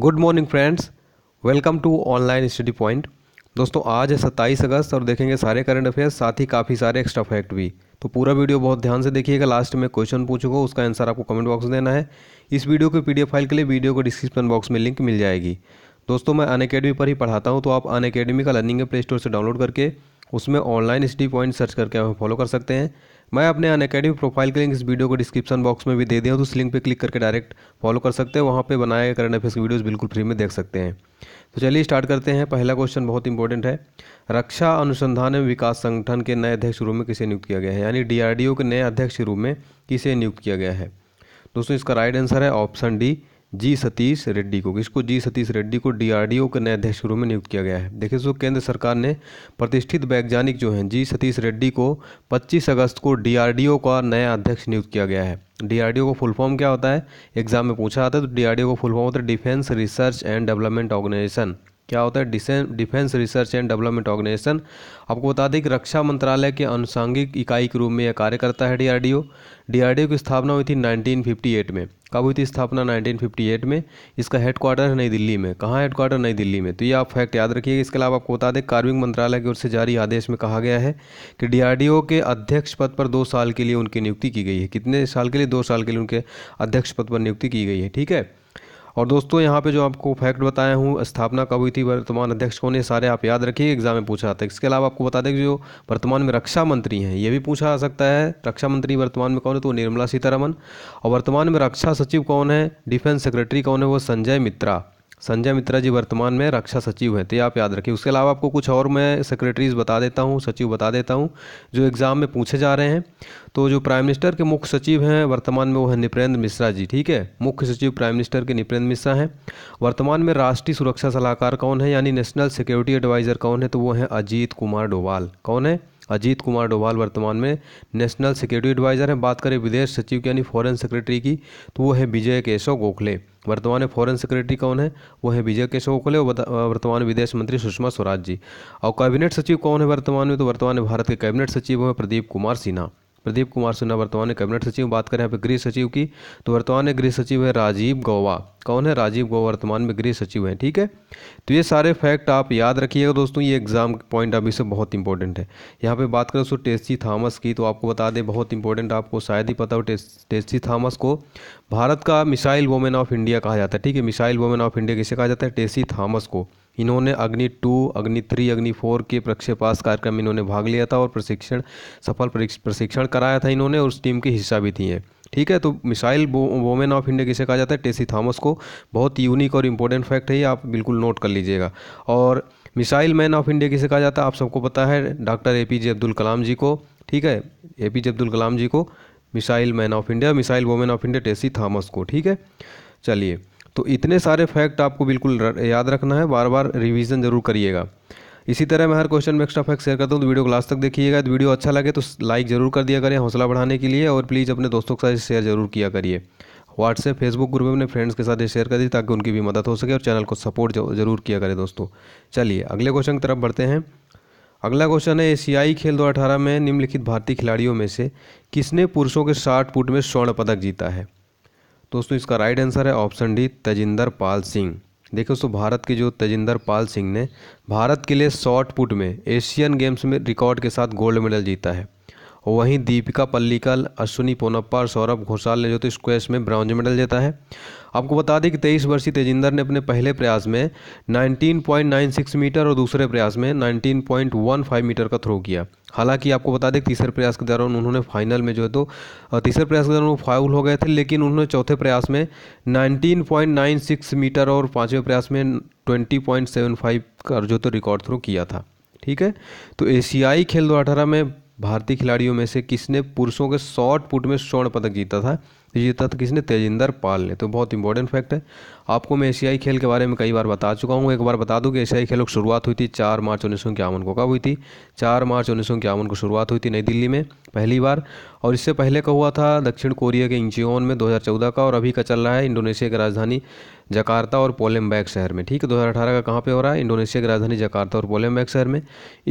good morning friends welcome to online study point दोस्तों आज है सत्ताईस अगस्त और देखेंगे सारे करंट अफेयर्स साथ ही काफ़ी सारे एक्स्ट्रा फैक्ट भी तो पूरा वीडियो बहुत ध्यान से देखिएगा लास्ट में क्वेश्चन पूछूंगा उसका आंसर आपको कमेंट बॉक्स देना है इस वीडियो के पीडीएफ फाइल के लिए वीडियो को डिस्क्रिप्शन बॉक्स में लिंक मिल जाएगी दोस्तों मैं अन अकेडमी पर ही पढ़ाता हूँ तो आप अन अकेडमी का लर्निंग प्ले स्टोर से डाउनलोड करके उसमें ऑनलाइन स्टडी पॉइंट सर्च करके हमें फॉलो कर सकते हैं मैं अपने अन अकेडमी प्रोफाइल के लिंक इस वीडियो को डिस्क्रिप्शन बॉक्स में भी दे दिया तो उस लिंक पर क्लिक करके डायरेक्ट फॉलो कर सकते हैं वहाँ पर बनाए करंट अफेयर्स की वीडियोज़ बिल्कुल फ्री में देख सकते हैं तो चलिए स्टार्ट करते हैं पहला क्वेश्चन बहुत इंपॉर्टेंट है रक्षा अनुसंधान एवं विकास संगठन के नए अध्यक्ष रूप में किसे नियुक्त किया गया है यानी डीआरडीओ के नए अध्यक्ष रूप में किसे नियुक्त किया गया है दोस्तों इसका राइट आंसर है option D G Satish Reddy को किसको जी सतीश रेड्डी को डीआरडीओ के नए अध्यक्ष के रूप में नियुक्त किया गया है देखिए दोस्तों केंद्र सरकार ने प्रतिष्ठित वैज्ञानिक जो हैं जी सतीश रेड्डी को 25 अगस्त को डीआरडीओ का नया अध्यक्ष नियुक्त किया गया है डीआरडीओ का फुल फॉर्म क्या होता है एग्जाम में पूछा आता है तो डीआरडीओ का फुल फॉर्म होता है defence research and development organisation क्या होता है defence research and development organisation आपको बता दें कि रक्षा मंत्रालय के अनुसांगिक इकाई के रूप में यह कार्य करता है डीआरडीओ डीआरडीओ की स्थापना हुई थी 1958 में कब हुई थी स्थापना 1958 में इसका हेडक्वार्टर है नई दिल्ली में कहाँ हेडक्वार्टर नई दिल्ली में तो ये आप फैक्ट याद रखिएगा इसके अलावा आपको बता दें कार्मिक मंत्रालय की ओर से जारी आदेश में कहा गया है कि डीआरडीओ के अध्यक्ष पद पर दो साल के लिए उनकी नियुक्ति की गई है कितने साल के लिए दो साल के लिए उनके अध्यक्ष पद पर नियुक्ति की गई है ठीक है और दोस्तों यहाँ पे जो आपको फैक्ट बताया हूँ स्थापना कब हुई थी वर्तमान अध्यक्ष कौन है सारे आप याद रखिए एग्जाम में पूछा जाता है इसके अलावा आपको बता दें कि जो वर्तमान में रक्षा मंत्री हैं ये भी पूछा जा सकता है रक्षा मंत्री वर्तमान में कौन है तो निर्मला सीतारमन और वर्तमान में रक्षा सचिव कौन है डिफेंस सेक्रेटरी कौन है वो संजय मित्रा संजय मित्रा जी वर्तमान में रक्षा सचिव हैं तो आप याद रखिए उसके अलावा आपको कुछ और मैं सेक्रेटरीज बता देता हूँ सचिव बता देता हूँ जो एग्ज़ाम में पूछे जा रहे हैं तो जो प्राइम मिनिस्टर के मुख्य सचिव हैं वर्तमान में वो है निपेंद्र मिश्रा जी ठीक है मुख्य सचिव प्राइम मिनिस्टर के निपेंद्र मिश्रा हैं वर्तमान में राष्ट्रीय सुरक्षा सलाहकार कौन है यानी नेशनल सिक्योरिटी एडवाइज़र कौन है तो वो हैं अजीत कुमार डोवाल कौन है अजीत कुमार डोभाल वर्तमान में नेशनल सिक्योरिटी एडवाइज़र हैं बात करें विदेश सचिव की यानी फॉरेन सेक्रेटरी की तो वो है विजय केशव गोखले वर्तमान में फॉरेन सेक्रेटरी कौन है वो है विजय केशव गोखले और वर्तमान विदेश मंत्री सुषमा स्वराज जी और कैबिनेट सचिव कौन है वर्तमान में तो वर्तमान में भारत के कैबिनेट सचिव हैं प्रदीप कुमार सिन्हा प्रदीप कुमार सिन्हा वर्तमान में कैबिनेट सचिव बात करें यहाँ पे गृह सचिव की तो वर्तमान में गृह सचिव है राजीव गौवा कौन है राजीव गौवा वर्तमान में गृह सचिव हैं ठीक है तो ये सारे फैक्ट आप याद रखिएगा दोस्तों ये एग्जाम पॉइंट अभी से बहुत इंपॉर्टेंट है यहाँ पे बात करें दोस्तों टेस्सी थामस की तो आपको बता दें बहुत इंपॉर्टेंट आपको शायद ही पता हो टेस, टेस्सी थामस को भारत का मिसाइल वोमेन ऑफ इंडिया कहा जाता है ठीक है मिसाइल वोमेन ऑफ इंडिया किसे कहा जाता है टेसी थामस को इन्होंने अग्नि टू अग्नि थ्री अग्नि फोर के प्रक्षेपास कार्यक्रम में इन्होंने भाग लिया था और प्रशिक्षण सफल प्रशिक्षण कराया था इन्होंने और उस टीम की हिस्सा भी थी हैं ठीक है तो मिसाइल वो, वोमेन ऑफ इंडिया किसे कहा जाता है टेसी थॉमस को बहुत यूनिक और इम्पोर्टेंट फैक्ट है ये आप बिल्कुल नोट कर लीजिएगा और मिसाइल मैन ऑफ इंडिया किसे कहा जाता है आप सबको पता है doctor A P J Abdul Kalam ji को ठीक है ए पी जे अब्दुल कलाम जी को missile man of India missile women of India Tessy Thomas को ठीक है चलिए तो इतने सारे फैक्ट आपको बिल्कुल याद रखना है बार बार रिवीजन जरूर करिएगा इसी तरह मैं हर क्वेश्चन में एक्स्ट्रा फैक्ट शेयर करता हूँ तो वीडियो को लास्ट तक देखिएगा तो वीडियो अच्छा लगे तो लाइक ज़रूर कर दिया करें हौसला बढ़ाने के लिए और प्लीज़ अपने दोस्तों के साथ शेयर जरूर किया करिए व्हाट्सएप फेसबुक ग्रुप में अपने फ्रेंड्स के साथ शेयर कर दी ताकि उनकी भी मदद हो सके और चैनल को सपोर्ट जरूर किया करें दोस्तों चलिए अगले क्वेश्चन की तरफ बढ़ते हैं अगला क्वेश्चन है एशियाई खेल दो में निम्नलिखित भारतीय खिलाड़ियों में से किसने पुरुषों के साठ फुट में स्वर्ण पदक जीता है दोस्तों इसका राइट आंसर है ऑप्शन डी तजिंदर पाल सिंह देखो दोस्तों भारत के जो तजिंदर पाल सिंह ने भारत के लिए शॉर्ट पुट में एशियन गेम्स में रिकॉर्ड के साथ गोल्ड मेडल जीता है वहीं दीपिका पल्लिकल अश्विनी पोनप्पा और सौरभ घोषाल ने जो तो स्क्वेश में ब्रॉन्ज मेडल जीता है आपको बता दें कि तेईस वर्षीय तेजिंदर ने अपने पहले प्रयास में 19.96 मीटर और दूसरे प्रयास में 19.15 मीटर का थ्रो किया हालांकि आपको बता दें तीसरे प्रयास के दौरान उन्होंने फाइनल में जो है तो तीसरे प्रयास के दौरान वो फाउल हो गए थे लेकिन उन्होंने चौथे प्रयास में 19.96 मीटर और पाँचवें प्रयास में 20.75 का जो तो रिकॉर्ड थ्रो किया था ठीक है तो एशियाई खेल दो अठारह में भारतीय खिलाड़ियों में से किसने पुरुषों के शॉर्ट पुट में स्वर्ण पदक जीता था ये तथ्य किसने तेजिंदर पाल ने तो बहुत इंपॉर्टेंट फैक्ट है आपको मैं एशियाई खेल के बारे में कई बार बता चुका हूँ एक बार बता दूँ कि एशियाई खेलों की शुरुआत हुई थी चार मार्च उन्नीस सौ को कब हुई थी चार मार्च उन्नीस सौ को शुरुआत हुई थी नई दिल्ली में पहली बार और इससे पहले का हुआ था दक्षिण कोरिया के इंचियोन में 2014 का और अभी का चल रहा है इंडोनेशिया की राजधानी जकार्ता और पोलेमबैग शहर में ठीक है 2018 का कहाँ पे हो रहा है इंडोनेशिया की राजधानी जकार्ता और पोलेमबैग शहर में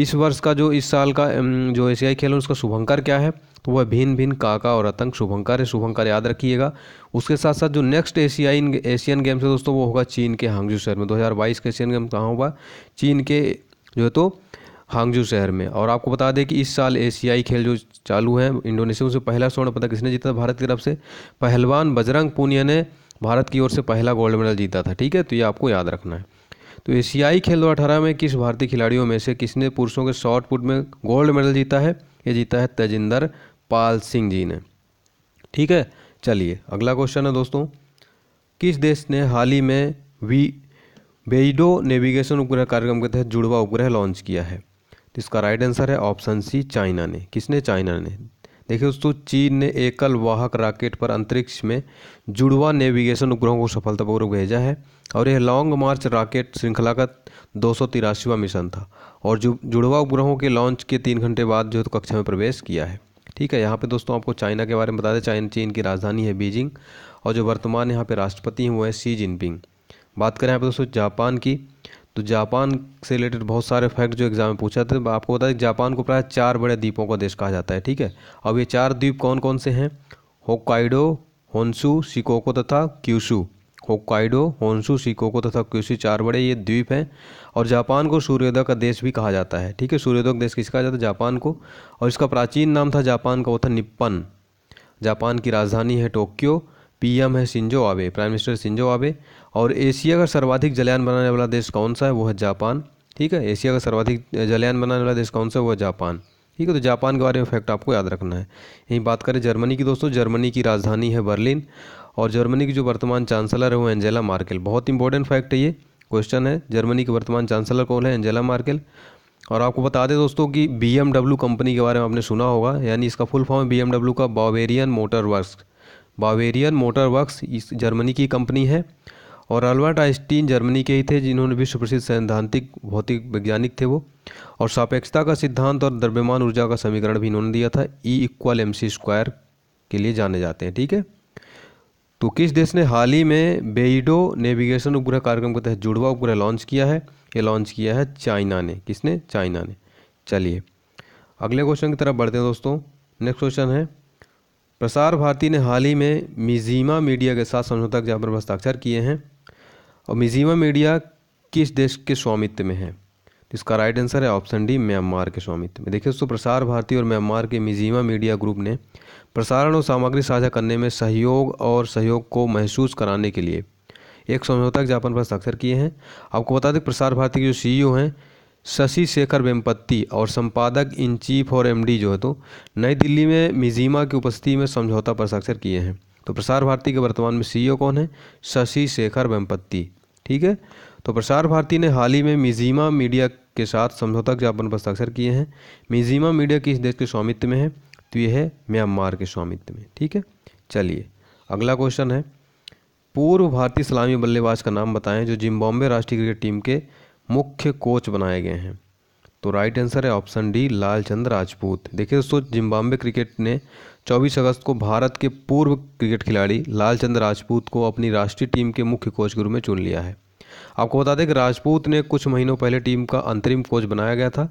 इस वर्ष का जो इस साल का जो एशियाई खेल है उसका शुभंकर क्या है तो वह भिन्न भिन्न काका और आतंक शुभंकर है शुभंकर याद रखिएगा उसके साथ साथ जो नेक्स्ट एशियाई एशियन गेम्स है दोस्तों वो होगा चीन के हांगजू शहर में 2022 का एशियन गेम्स कहाँ होगा चीन के जो है तो हांगजू शहर में और आपको बता दें कि इस साल एशियाई खेल जो चालू हैं इंडोनेशिया से पहला स्वर्ण पदक किसने जीता भारत की तरफ से पहलवान बजरंग पूनिया ने भारत की ओर से पहला गोल्ड मेडल जीता था ठीक है तो ये आपको याद रखना है तो एशियाई खेल दो अठारह में किस भारतीय खिलाड़ियों में से किसने पुरुषों के शॉर्ट पुट में गोल्ड मेडल जीता है ये जीता है तेजिंदर पाल सिंह जी ने ठीक है चलिए अगला क्वेश्चन है दोस्तों किस देश ने हाल ही में वी बेइडो नेविगेशन उपग्रह कार्यक्रम के तहत जुड़वा उपग्रह लॉन्च किया है तो इसका राइट आंसर है ऑप्शन सी चाइना ने किसने चाइना ने देखिए दोस्तों चीन ने एकल वाहक रॉकेट पर अंतरिक्ष में जुड़वा नेविगेशन उपग्रहों को सफलतापूर्वक भेजा है और यह लॉन्ग मार्च रॉकेट श्रृंखला का दो मिशन था और जुड़वा उपग्रहों के लॉन्च के तीन घंटे बाद जो तो कक्षा में प्रवेश किया है ठीक है यहाँ पे दोस्तों आपको चाइना के बारे में बता दें चाइना चीन की राजधानी है बीजिंग और जो वर्तमान यहाँ पे राष्ट्रपति हैं वो है शी जिनपिंग बात करें यहाँ पे दोस्तों जापान की तो जापान से रिलेटेड बहुत सारे फैक्ट जो एग्जाम में पूछा था आपको बता दें जापान को प्राय चार बड़े द्वीपों का देश कहा जाता है ठीक है अब ये चार द्वीप कौन कौन से हैं होकाइडो होन्सू शिकोको तथा क्यूशू होक्काइडो होन्सू सिकोको तथा क्यूसी चार बड़े ये द्वीप हैं और जापान को सूर्योदय का देश भी कहा जाता है ठीक है सूर्योदय का देश किसका कहा जाता है जापान को और इसका प्राचीन नाम था जापान का वो था निप्पन जापान की राजधानी है टोक्यो पीएम है सिंजो आबे प्राइम मिनिस्टर सिंजो आबे और एशिया का सर्वाधिक जलयान बनाने वाला देश कौन सा है वो है जापान ठीक है एशिया का सर्वाधिक जलयान बनाने वाला देश कौन सा है वो है जापान ठीक है तो जापान के बारे में फैक्ट आपको याद रखना है यही बात करें जर्मनी की दोस्तों जर्मनी की राजधानी है बर्लिन और जर्मनी की जो वर्तमान चांसलर है वो एंजेला मार्केल बहुत इंपॉर्टेंट फैक्ट है ये क्वेश्चन है जर्मनी के वर्तमान चांसलर कौन है एंजेला मार्केल और आपको बता दें दोस्तों कि बी कंपनी के बारे में आपने सुना होगा यानी इसका फुल फॉर्म है बी का Bavarian motor work Bavarian motor work इस जर्मनी की कंपनी है और अल्बर्ट आइंस्टीन जर्मनी के ही थे जिन्होंने विश्व प्रसिद्ध सैद्धांतिक भौतिक वैज्ञानिक थे वो और सापेक्षता का सिद्धांत और द्रव्यमान ऊर्जा का समीकरण भी इन्होंने दिया था E equal M C square के लिए जाने जाते हैं ठीक है तो किस देश ने हाल ही में बेइडो नेविगेशन उपग्रह कार्यक्रम के तहत जुड़वा उपग्रह लॉन्च किया है ये लॉन्च किया है चाइना ने किसने चाइना ने चलिए अगले क्वेश्चन की तरफ बढ़ते हैं दोस्तों नेक्स्ट क्वेश्चन है प्रसार भारती ने हाल ही में मिजीमा मीडिया के साथ समझौता जहाँ पर हस्ताक्षर किए हैं और मिजीमा मीडिया किस देश के स्वामित्व में है इसका राइट आंसर है ऑप्शन डी म्यांमार के स्वामित्व में देखिए दोस्तों प्रसार भारती और म्यांमार के मिजीमा मीडिया ग्रुप ने प्रसारण और सामग्री साझा करने में सहयोग और सहयोग को महसूस कराने के लिए एक समझौता ज्ञापन पर हस्ताक्षर किए हैं आपको बता दें प्रसार भारती के जो सीईओ e हैं शशि शेखर वेम्पत्ति और संपादक इन चीफ और एमडी जो है तो नई दिल्ली में मिजीमा की उपस्थिति में समझौता पर हस्ताक्षर किए हैं तो प्रसार भारती के वर्तमान में सीईओ e कौन है शशि शेखर वेम्पत्ति ठीक है तो प्रसार भारती ने हाल ही में मिजीमा मीडिया के साथ समझौता ज्ञापन पर हस्ताक्षर किए हैं मिजीमा मीडिया किस देश के स्वामित्व में है तो ये है म्यांमार के स्वामित्व में ठीक है चलिए अगला क्वेश्चन है पूर्व भारतीय सलामी बल्लेबाज का नाम बताएं जो जिम्बाब्वे राष्ट्रीय क्रिकेट टीम के मुख्य कोच बनाए गए हैं तो राइट आंसर है ऑप्शन डी लालचंद राजपूत देखिए दोस्तों जिम्बाब्वे क्रिकेट ने 24 अगस्त को भारत के पूर्व क्रिकेट खिलाड़ी लालचंद राजपूत को अपनी राष्ट्रीय टीम के मुख्य कोच के रूप में चुन लिया है आपको बता दें कि राजपूत ने कुछ महीनों पहले टीम का अंतरिम कोच बनाया गया था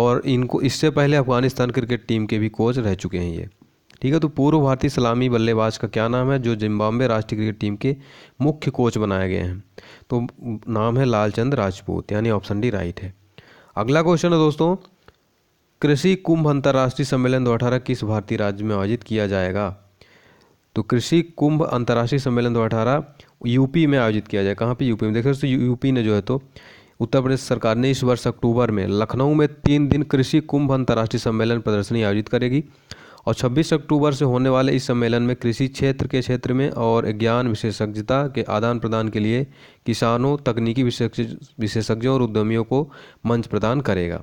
और इनको इससे पहले अफगानिस्तान क्रिकेट टीम के भी कोच रह चुके हैं ये ठीक है तो पूर्व भारतीय सलामी बल्लेबाज का क्या नाम है जो जिम्बाब्वे राष्ट्रीय क्रिकेट टीम के मुख्य कोच बनाए गए हैं तो नाम है लालचंद राजपूत यानी ऑप्शन डी राइट है अगला क्वेश्चन है दोस्तों कृषि कुंभ अंतर्राष्ट्रीय सम्मेलन दो अठारह किस भारतीय राज्य में आयोजित किया जाएगा तो कृषि कुंभ अंतर्राष्ट्रीय सम्मेलन दो अठारह यूपी में आयोजित किया जाए कहाँ पे यूपी में देख दोस्तों यूपी ने जो है तो उत्तर प्रदेश सरकार ने इस वर्ष अक्टूबर में लखनऊ में तीन दिन कृषि कुंभ अंतर्राष्ट्रीय सम्मेलन प्रदर्शनी आयोजित करेगी और 26 अक्टूबर से होने वाले इस सम्मेलन में कृषि क्षेत्र के क्षेत्र में और ज्ञान विशेषज्ञता के आदान प्रदान के लिए किसानों तकनीकी विशेषज्ञों और उद्यमियों को मंच प्रदान करेगा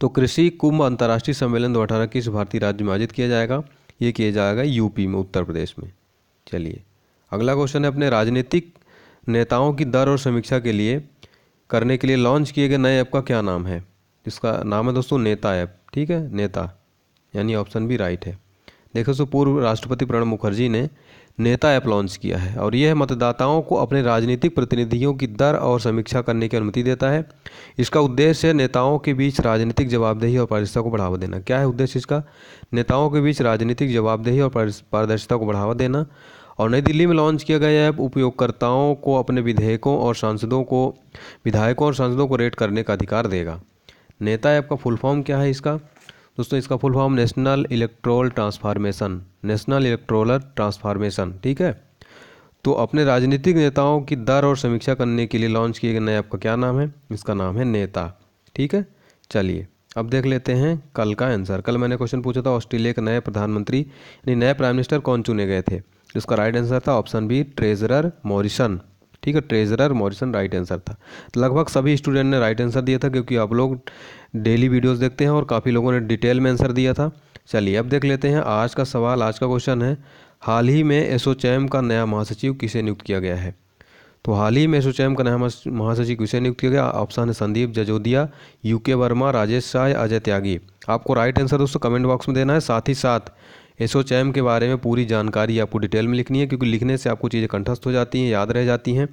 तो कृषि कुंभ अंतर्राष्ट्रीय सम्मेलन दो अठारह इक्कीस भारतीय राज्य में आयोजित किया जाएगा ये किया जाएगा यूपी में उत्तर प्रदेश में चलिए अगला क्वेश्चन है अपने राजनीतिक नेताओं की दर और समीक्षा के लिए करने के लिए लॉन्च किए गए नए ऐप का क्या नाम है इसका नाम है दोस्तों नेता ऐप ठीक है नेता यानी ऑप्शन भी राइट है देखो सो पूर्व राष्ट्रपति प्रणब मुखर्जी ने नेता ऐप लॉन्च किया है और यह मतदाताओं को अपने राजनीतिक प्रतिनिधियों की दर और समीक्षा करने की अनुमति देता है इसका उद्देश्य नेताओं के बीच राजनीतिक जवाबदेही और पारदर्शिता को बढ़ावा देना क्या है उद्देश्य इसका नेताओं के बीच राजनीतिक जवाबदेही और पारदर्शिता को बढ़ावा देना और नई दिल्ली में लॉन्च किया गया ऐप उपयोगकर्ताओं को अपने विधेयकों और सांसदों को विधायकों और सांसदों को रेट करने का अधिकार देगा नेता ऐप का फुल फॉर्म क्या है इसका दोस्तों इसका full form national electoral transformation national electoral transformation ठीक है तो अपने राजनीतिक नेताओं की दर और समीक्षा करने के लिए लॉन्च किए गए नए ऐप का क्या नाम है इसका नाम है नेता ठीक है चलिए अब देख लेते हैं कल का आंसर कल मैंने क्वेश्चन पूछा था ऑस्ट्रेलिया के नए प्रधानमंत्री यानी नए प्राइम मिनिस्टर कौन चुने गए थे इसका राइट आंसर था ऑप्शन बी ट्रेजरर मॉरिसन ठीक है ट्रेजरर मॉरिसन राइट आंसर था लगभग सभी स्टूडेंट ने राइट आंसर दिया था क्योंकि आप लोग डेली वीडियोस देखते हैं और काफ़ी लोगों ने डिटेल में आंसर दिया था चलिए अब देख लेते हैं आज का सवाल आज का क्वेश्चन है हाल ही में एसोचैम का नया महासचिव किसे नियुक्त किया गया है तो हाल ही में एसोचैम का नया महासचिव किसे नियुक्त किया गया ऑप्शन है संदीप जजोदिया यू के वर्मा राजेश शाह अजय त्यागी आपको राइट आंसर दोस्तों कमेंट बॉक्स में देना है साथ ही साथ एसोचैम के बारे में पूरी जानकारी आपको डिटेल में लिखनी है क्योंकि लिखने से आपको चीज़ें कंठस्थ हो जाती हैं याद रह जाती हैं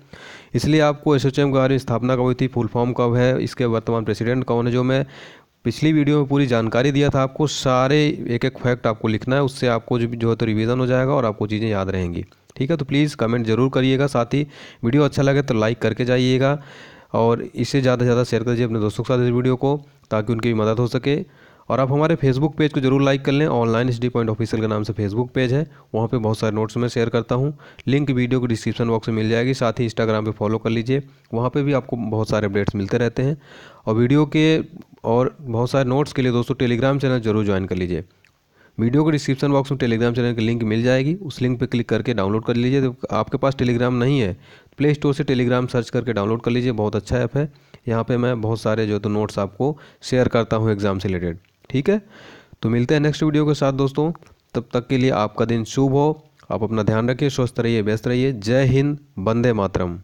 इसलिए आपको एसोचैम के बारे में स्थापना कब हुई थी फुल फॉर्म कब है इसके वर्तमान प्रेसिडेंट कौन है जो मैं पिछली वीडियो में पूरी जानकारी दिया था आपको सारे एक एक फैक्ट आपको लिखना है उससे आपको जो जो है तो रिविजन हो जाएगा और आपको चीज़ें याद रहेंगी ठीक है तो प्लीज़ कमेंट जरूर करिएगा साथ ही वीडियो अच्छा लगे तो लाइक करके जाइएगा और इससे ज़्यादा से ज़्यादा शेयर कर दीजिए अपने दोस्तों के साथ इस वीडियो को ताकि उनकी भी मदद हो सके और आप हमारे फेसबुक पेज को जरूर लाइक कर लें online S D point official के नाम से फेसबुक पेज है वहाँ पे बहुत सारे नोट्स मैं शेयर करता हूँ लिंक वीडियो को डिस्क्रिप्शन बॉक्स में मिल जाएगी साथ ही इंस्टाग्राम पे फॉलो कर लीजिए वहाँ पे भी आपको बहुत सारे अपडेट्स मिलते रहते हैं और वीडियो के और बहुत सारे नोट्स के लिए दोस्तों टेलीग्राम चैनल जरूर ज्वाइन कर लीजिए वीडियो को डिस्क्रिप्शन बॉक्स में टेलीग्राम चैनल की लिंक मिल जाएगी उस लिंक पर क्लिक करके डाउनलोड कर लीजिए आपके पास टेलीग्राम नहीं है प्ले स्टोर से टेलीग्राम सर्च करके डाउनलोड कर लीजिए बहुत अच्छा ऐप है यहाँ पे मैं बहुत सारे जो तो नोट्स आपको शेयर करता हूँ एग्ज़ाम से रिलेटेड ठीक है तो मिलते हैं नेक्स्ट वीडियो के साथ दोस्तों तब तक के लिए आपका दिन शुभ हो आप अपना ध्यान रखिए स्वस्थ रहिए व्यस्त रहिए जय हिंद बंदे मातरम